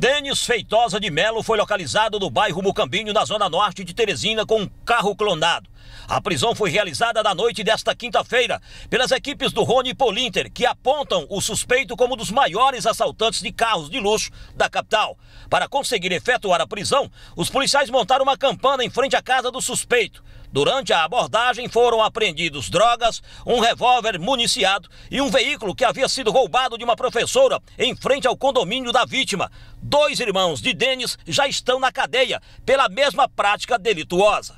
Denis Feitosa de Melo foi localizado no bairro Mucambinho, na zona norte de Teresina, com um carro clonado. A prisão foi realizada na noite desta quinta-feira pelas equipes do Rony Polinter, que apontam o suspeito como um dos maiores assaltantes de carros de luxo da capital. Para conseguir efetuar a prisão, os policiais montaram uma campana em frente à casa do suspeito. Durante a abordagem foram apreendidos drogas, um revólver municiado e um veículo que havia sido roubado de uma professora em frente ao condomínio da vítima. Dois irmãos de Denis já estão na cadeia pela mesma prática delituosa.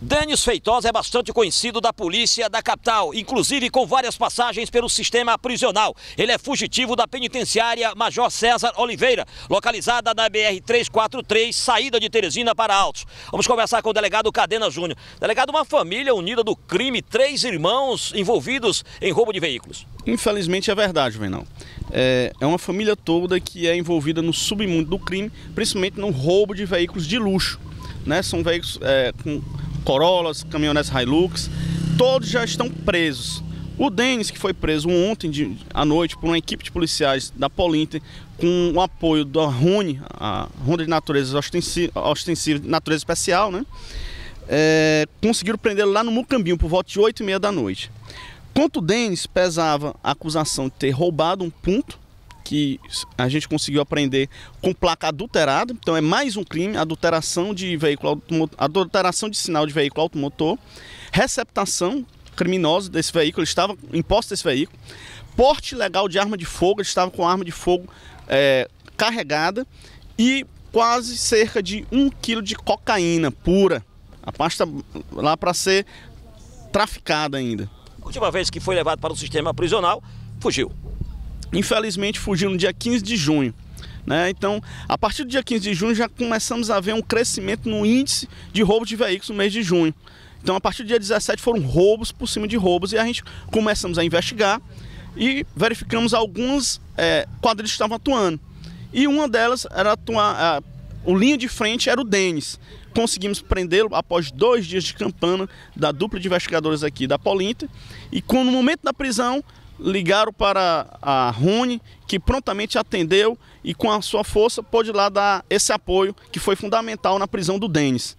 Denis Feitosa é bastante conhecido da polícia da capital, inclusive com várias passagens pelo sistema prisional. Ele é fugitivo da penitenciária Major César Oliveira, localizada na BR-343, saída de Teresina para Altos. Vamos conversar com o delegado Cadena Júnior. Delegado, uma família unida do crime, três irmãos envolvidos em roubo de veículos. Infelizmente é verdade, Venão. É, é uma família toda que é envolvida no submundo do crime, principalmente no roubo de veículos de luxo. Né? São veículos é, com Corollas, caminhonetes Hilux, todos já estão presos. O Denis, que foi preso ontem de, à noite por uma equipe de policiais da Polinter, com o apoio da Rune, a Ronda de Natureza Ostensiva, ostensiva Natureza Especial, né? É, conseguiram prendê-lo lá no Mucambinho por volta de 8 e meia da noite. Quanto o Denis pesava a acusação de ter roubado um ponto que a gente conseguiu aprender com placa adulterada, então é mais um crime, adulteração de veículo adulteração de sinal de veículo automotor, receptação criminosa desse veículo, ele estava em posse desse veículo, porte legal de arma de fogo, ele estava com arma de fogo é, carregada e quase cerca de um quilo de cocaína pura. A pasta lá para ser traficada ainda. A última vez que foi levado para o sistema prisional, fugiu infelizmente fugiu no dia 15 de junho. Né? Então, a partir do dia 15 de junho já começamos a ver um crescimento no índice de roubo de veículos no mês de junho. Então, a partir do dia 17 foram roubos por cima de roubos e a gente começamos a investigar e verificamos alguns é, que estavam atuando. E uma delas era atuar, a, o linha de frente era o Denis. Conseguimos prendê-lo após dois dias de campana da dupla de investigadores aqui da Polinta. E com, no momento da prisão, ligaram para a Rune, que prontamente atendeu e com a sua força pôde lá dar esse apoio que foi fundamental na prisão do Denis.